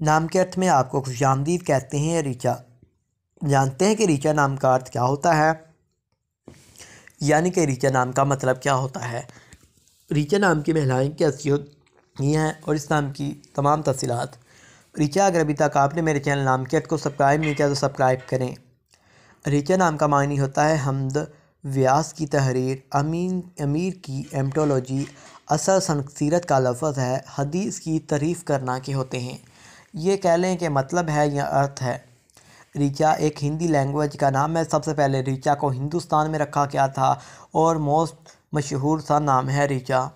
नाम के अर्थ में आपको खुश आमदीद कहते हैं रीचा जानते हैं कि रिचा नाम का अर्थ क्या होता है यानी कि रीचा नाम का मतलब क्या होता है रीचा नाम की महिलाएं की असियत ये हैं और इस नाम की तमाम तफसीत रिचा अगर अभी तक आपने मेरे चैनल नाम के अर्थ को सब्सक्राइब नहीं किया तो सब्सक्राइब करें रीचा नाम का मानी होता है हमद व्यास की तहरीर अमीन अमीर की एमटोलॉजी असर सनसीरत का लफज है हदीस की तरीफ करना के होते हैं ये कह लें कि मतलब है या अर्थ है रीचा एक हिंदी लैंग्वेज का नाम है सबसे पहले रीचा को हिंदुस्तान में रखा गया था और मोस्ट मशहूर सा नाम है रीचा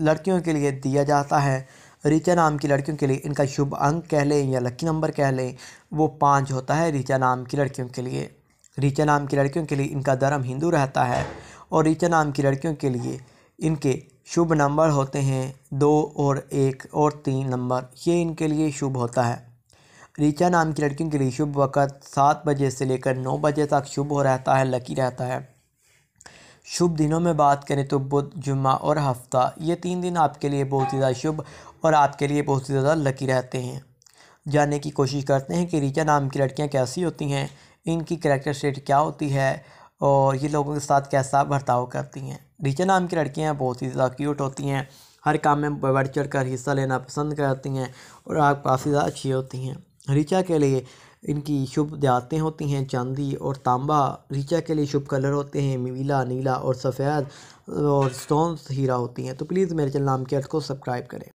लड़कियों के लिए दिया जाता है रीचा नाम की लड़कियों के लिए इनका शुभ अंक कह लें या लकी नंबर कह लें वो पाँच होता है रीचा नाम की लड़कियों के लिए रीचा नाम की लड़कियों के लिए इनका धर्म हिंदू रहता है और रीचा नाम की लड़कियों के लिए इनके शुभ नंबर होते हैं दो और एक और तीन नंबर ये इनके लिए शुभ होता है रीचा नाम की लड़कियों के लिए शुभ वक़्त सात बजे से लेकर नौ बजे तक शुभ हो रहता है लकी रहता है शुभ दिनों में बात करें तो बुध जुम्मा और हफ्ता ये तीन दिन आपके लिए बहुत ही ज़्यादा शुभ और आपके लिए बहुत ही ज़्यादा लकी रहते हैं जानने की कोशिश करते हैं कि रीचा नाम की लड़कियाँ कैसी होती हैं इनकी करेक्टर स्टेट क्या होती है और ये लोगों के साथ कैसा बर्ताव करती हैं रीचा नाम की लड़कियाँ बहुत ही ज़्यादा क्यूट होती हैं हर काम में बढ़ चढ़ कर हिस्सा लेना पसंद करती हैं और आप काफ़ी ज़्यादा अच्छी होती हैं रीचा के लिए इनकी शुभ देहातें होती हैं चांदी और तांबा रीचा के लिए शुभ कलर होते हैं मीला नीला और सफ़ेद और स्टोन हीरा होती हैं तो प्लीज़ मेरे चैनल नाम के अर्थ को सब्सक्राइब करें